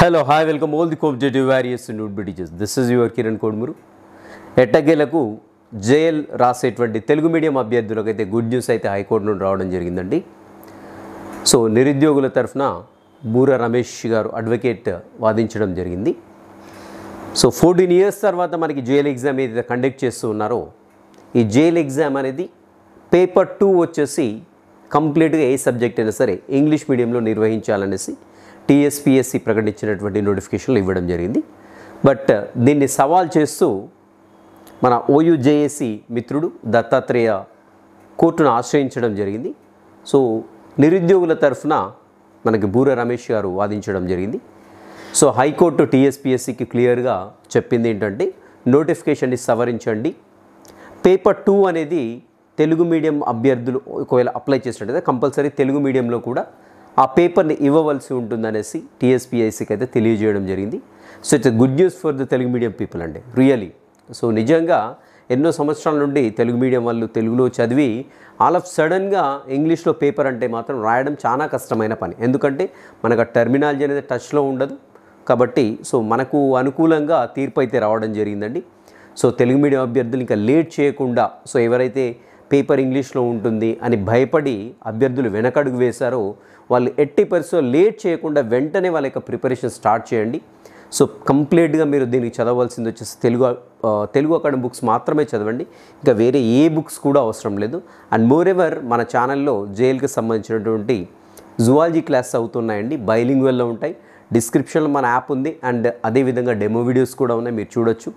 hello hi welcome all the objective various నూట్ బిడిజెస్ this is your Kiran కోడ్మురు ఎట్టగేలకు జేఎల్ రాసేటువంటి తెలుగు మీడియం అభ్యర్థులకు అయితే గుడ్ న్యూస్ అయితే హైకోర్టు నుండి రావడం జరిగిందండి సో నిరుద్యోగుల తరఫున బూర రమేష్ గారు అడ్వకేట్ వాదించడం జరిగింది సో ఫోర్టీన్ ఇయర్స్ తర్వాత మనకి జైల్ ఎగ్జామ్ ఏదైతే కండక్ట్ చేస్తూ ఉన్నారో ఈ జైల్ ఎగ్జామ్ అనేది పేపర్ టూ వచ్చేసి కంప్లీట్గా ఏ సబ్జెక్ట్ అయినా సరే ఇంగ్లీష్ మీడియంలో నిర్వహించాలనేసి టీఎస్పిఎస్సి ప్రకటించినటువంటి నోటిఫికేషన్లు ఇవ్వడం జరిగింది బట్ uh, దీన్ని సవాల్ చేస్తూ మన ఓయుజేఏసి మిత్రుడు దత్తాత్రేయ కోర్టును ఆశ్రయించడం జరిగింది సో నిరుద్యోగుల తరఫున మనకి బూర రమేష్ గారు వాదించడం జరిగింది సో హైకోర్టు టీఎస్పిఎస్సికి క్లియర్గా చెప్పింది ఏంటంటే నోటిఫికేషన్ని సవరించండి పేపర్ టూ అనేది తెలుగు మీడియం అభ్యర్థులు ఒకవేళ అప్లై చేసినట్టయితే కంపల్సరీ తెలుగు మీడియంలో కూడా ఆ పేపర్ని ఇవ్వవలసి ఉంటుందనేసి టీఎస్పీఐసీకి అయితే తెలియజేయడం జరిగింది so it's good news for the Telugu medium people అండి రియలీ సో నిజంగా ఎన్నో సంవత్సరాల నుండి తెలుగు మీడియం వాళ్ళు తెలుగులో చదివి ఆల్ ఆఫ్ సడన్గా ఇంగ్లీష్లో పేపర్ అంటే మాత్రం రాయడం చాలా కష్టమైన పని ఎందుకంటే మనకు ఆ టెర్మినాలజీ అనేది టచ్లో ఉండదు కాబట్టి సో మనకు అనుకూలంగా తీర్పు అయితే రావడం జరిగిందండి సో తెలుగు మీడియం అభ్యర్థులు ఇంకా లేట్ చేయకుండా సో ఎవరైతే పేపర్ ఇంగ్లీష్లో ఉంటుంది అని భయపడి అభ్యర్థులు వెనకడుగు వేశారో వాళ్ళు ఎట్టి పరిస్థితుల్లో లేట్ చేయకుండా వెంటనే వాళ్ళ యొక్క ప్రిపరేషన్ స్టార్ట్ చేయండి సో కంప్లీట్గా మీరు దీనికి చదవాల్సింది వచ్చేసి తెలుగు తెలుగు అకాడమీ బుక్స్ మాత్రమే చదవండి ఇంకా వేరే ఏ బుక్స్ కూడా అవసరం లేదు అండ్ మోర్ ఎవర్ మన ఛానల్లో జైలుకి సంబంధించినటువంటి జువాలజీ క్లాస్ అవుతున్నాయండి బైలింగ్వెల్లో ఉంటాయి డిస్క్రిప్షన్లో మన యాప్ ఉంది అండ్ అదేవిధంగా డెమో వీడియోస్ కూడా ఉన్నాయి మీరు చూడొచ్చు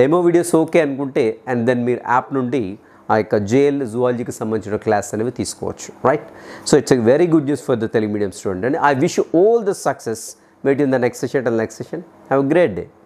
డెమో వీడియోస్ ఓకే అనుకుంటే అండ్ దెన్ మీరు యాప్ నుండి Like a jail zoology class right so it's a very good news for the telemedium student and i wish you all the success meet in the next session and next session have a great day